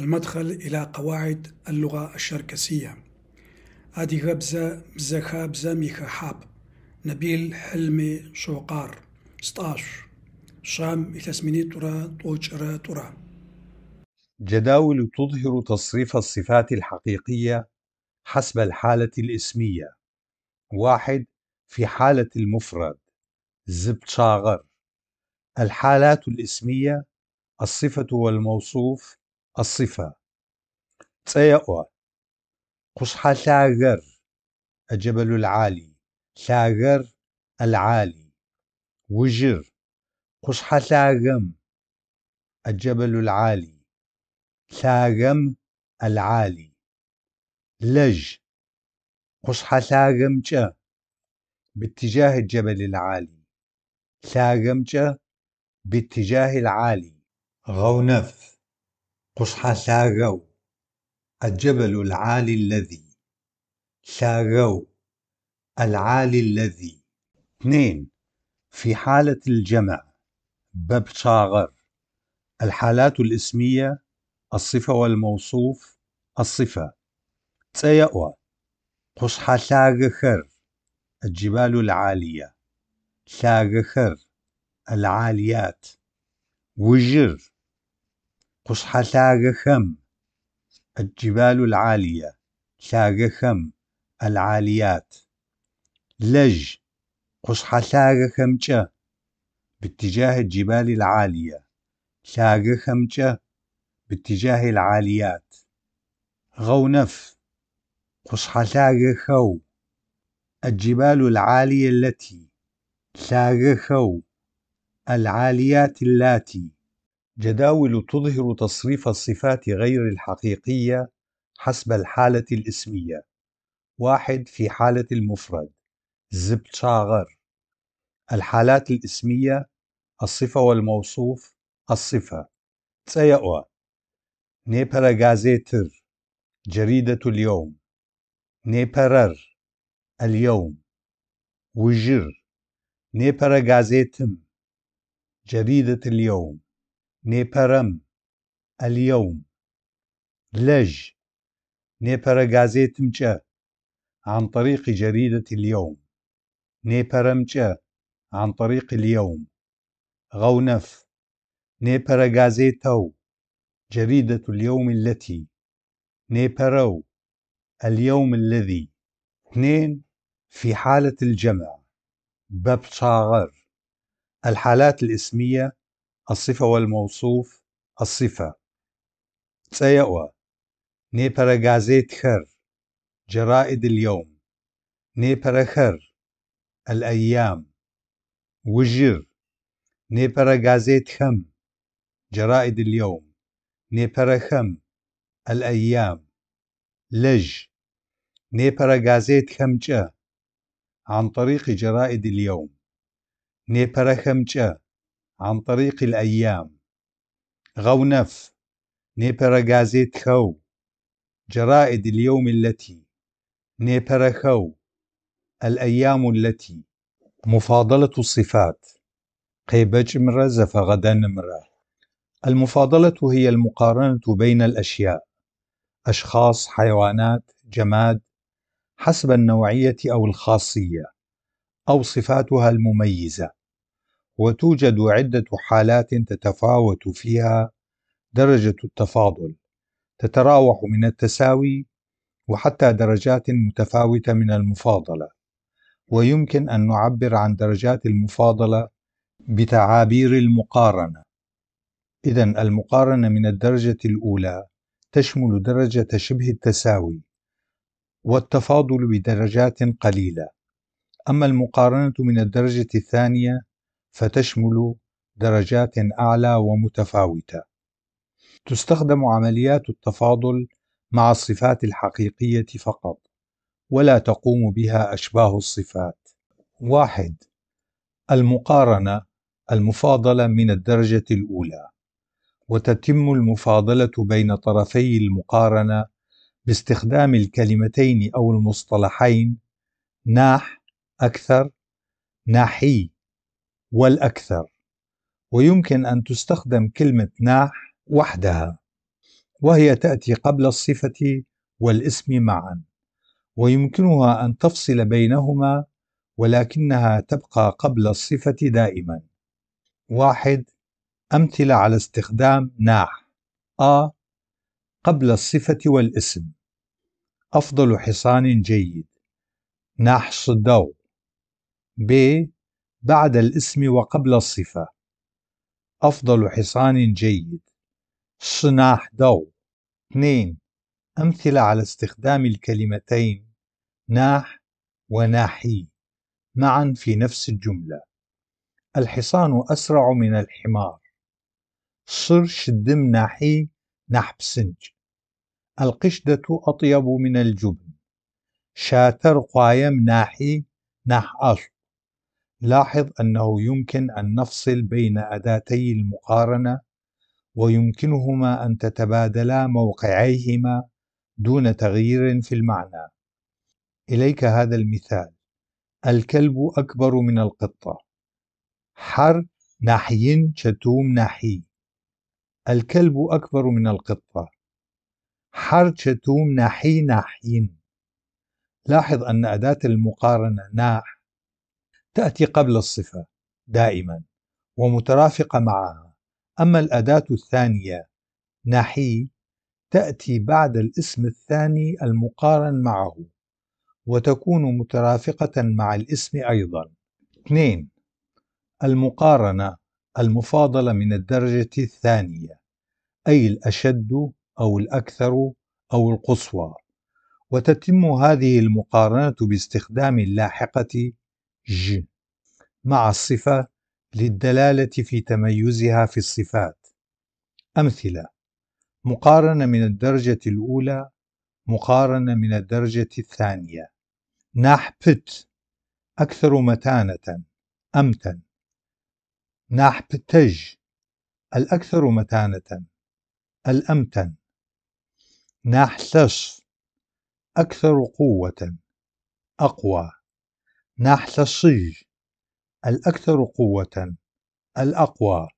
المدخل إلى قواعد اللغة الشركسية أدي غبزة مزخابزة ميخحاب نبيل حلمي شوقار ستاش شام إثاسميني ترى طوجرة ترى جداول تظهر تصريف الصفات الحقيقية حسب الحالة الاسمية واحد في حالة المفرد زبت شاغر الحالات الاسمية الصفة والموصوف الصفة تسيأو قصحة ثاغر الجبل العالي ثاغر العالي وجر قصحة ثاغم الجبل العالي ثاغم العالي لج قصحى ثاغمجة باتجاه الجبل العالي ثاغمجة باتجاه العالي غونف قصحى ساغو الجبل العالي الذي ساغو العالي الذي اثنين في حالة الجمع صاغر الحالات الاسمية الصفة والموصوف الصفة تسيأوى قصحى ساغخر الجبال العالية ساغخر العاليات وجر قصحساغخم الجبال العالية ساغخم العاليات لج جا باتجاه الجبال العالية جا باتجاه العاليات غونف قصحساغخو الجبال العالية التي ساغخو العاليات اللاتي جداول تظهر تصريف الصفات غير الحقيقية حسب الحالة الاسمية واحد في حالة المفرد زبتشاغر الحالات الاسمية الصفة والموصوف الصفة تسيأوا نيبرا غازيتر جريدة اليوم نيبرر اليوم وجر نيبرا غازيتم جريدة اليوم نيبرم اليوم لج نێپەرە گازێتم چە عن طريق جريدة اليوم نێپەرەمچە عن طريق اليوم غونف نێپەرە غازيتو جريدة اليوم التي نيبرو اليوم الذي اثنين في حالة الجمع ببشاغر الحالات الاسمية الصفة والموصوف الصفة تسيقوى نيبرا غازيت خر جرائد اليوم نيبرا خر الأيام وجر نيبرا غازيت خم جرائد اليوم نيبرا خم الأيام لج نيبرا غازيت خمجة عن طريق جرائد اليوم نيبرا خمجة عن طريق الأيام غونف غازيت خو جرائد اليوم التي خو الأيام التي مفاضلة الصفات قيبج مرة غدا مرة المفاضلة هي المقارنة بين الأشياء أشخاص حيوانات جماد حسب النوعية أو الخاصية أو صفاتها المميزة وتوجد عدة حالات تتفاوت فيها درجة التفاضل تتراوح من التساوي وحتى درجات متفاوتة من المفاضلة ويمكن أن نعبر عن درجات المفاضلة بتعابير المقارنة إذا المقارنة من الدرجة الأولى تشمل درجة شبه التساوي والتفاضل بدرجات قليلة أما المقارنة من الدرجة الثانية فتشمل درجات أعلى ومتفاوتة. تستخدم عمليات التفاضل مع الصفات الحقيقية فقط، ولا تقوم بها أشباه الصفات. واحد المقارنة المفاضلة من الدرجة الأولى، وتتم المفاضلة بين طرفي المقارنة باستخدام الكلمتين أو المصطلحين ناح أكثر ناحي والأكثر ويمكن أن تستخدم كلمة ناح وحدها وهي تأتي قبل الصفة والاسم معا ويمكنها أن تفصل بينهما ولكنها تبقى قبل الصفة دائما واحد أمثلة على استخدام ناح أ قبل الصفة والاسم أفضل حصان جيد ناح صدو ب بعد الاسم وقبل الصفة أفضل حصان جيد صناح دو 2 أمثلة على استخدام الكلمتين ناح وناحي معا في نفس الجملة الحصان أسرع من الحمار صر شدم ناحي نحب سنج القشدة أطيب من الجبن شاتر قايم ناحي نح أصل لاحظ أنه يمكن أن نفصل بين أداتي المقارنة ويمكنهما أن تتبادلا موقعيهما دون تغيير في المعنى. إليك هذا المثال: الكلب أكبر من القطة. حر ناحين شتوم ناحي. الكلب أكبر من القطة. حر شتوم ناحي ناحين. لاحظ أن أداة المقارنة ناح تأتي قبل الصفة دائما ومترافقة معها أما الأداة الثانية نحي تأتي بعد الاسم الثاني المقارن معه وتكون مترافقة مع الاسم أيضا اثنين المقارنة المفاضلة من الدرجة الثانية أي الأشد أو الأكثر أو القصوى وتتم هذه المقارنة باستخدام اللاحقة ج مع الصفة للدلالة في تميزها في الصفات أمثلة مقارنة من الدرجة الأولى مقارنة من الدرجة الثانية نحبت أكثر متانة أمتن نحبتج الأكثر متانة الأمتن نحلص أكثر قوة أقوى نحل الصيج الأكثر قوة الأقوى